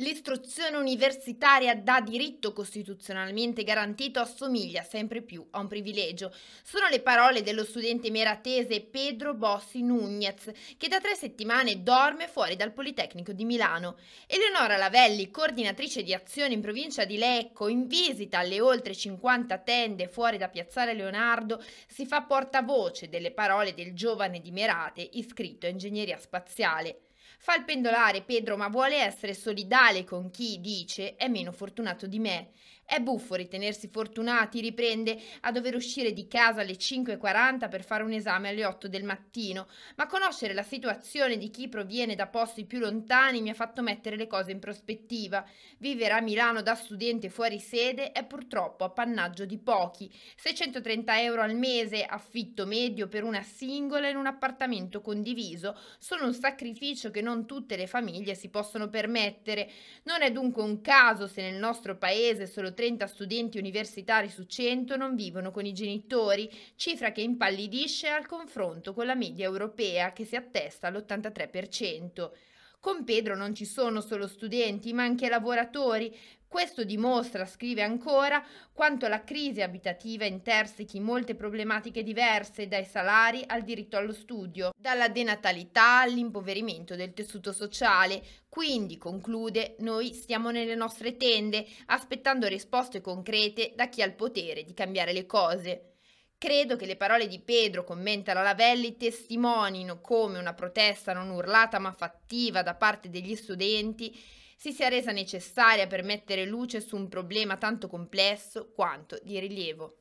L'istruzione universitaria da diritto costituzionalmente garantito assomiglia sempre più a un privilegio. Sono le parole dello studente meratese Pedro Bossi Nunez, che da tre settimane dorme fuori dal Politecnico di Milano. Eleonora Lavelli, coordinatrice di azione in provincia di Lecco, in visita alle oltre 50 tende fuori da Piazzale Leonardo, si fa portavoce delle parole del giovane di Merate iscritto a ingegneria spaziale. Fa il pendolare Pedro, ma vuole essere solidale con chi dice è meno fortunato di me. È buffo ritenersi fortunati, riprende, a dover uscire di casa alle 5.40 per fare un esame alle 8 del mattino, ma conoscere la situazione di chi proviene da posti più lontani mi ha fatto mettere le cose in prospettiva. Vivere a Milano da studente fuori sede è purtroppo appannaggio di pochi. 630 euro al mese, affitto medio per una singola in un appartamento condiviso, sono un sacrificio che non non tutte le famiglie si possono permettere. Non è dunque un caso se nel nostro paese solo 30 studenti universitari su 100 non vivono con i genitori, cifra che impallidisce al confronto con la media europea che si attesta all'83%. Con Pedro non ci sono solo studenti, ma anche lavoratori. Questo dimostra, scrive ancora, quanto la crisi abitativa intersechi molte problematiche diverse, dai salari al diritto allo studio, dalla denatalità all'impoverimento del tessuto sociale. Quindi, conclude, noi stiamo nelle nostre tende, aspettando risposte concrete da chi ha il potere di cambiare le cose. Credo che le parole di Pedro, commenta la Lavelli, testimonino come una protesta non urlata ma fattiva da parte degli studenti si sia resa necessaria per mettere luce su un problema tanto complesso quanto di rilievo.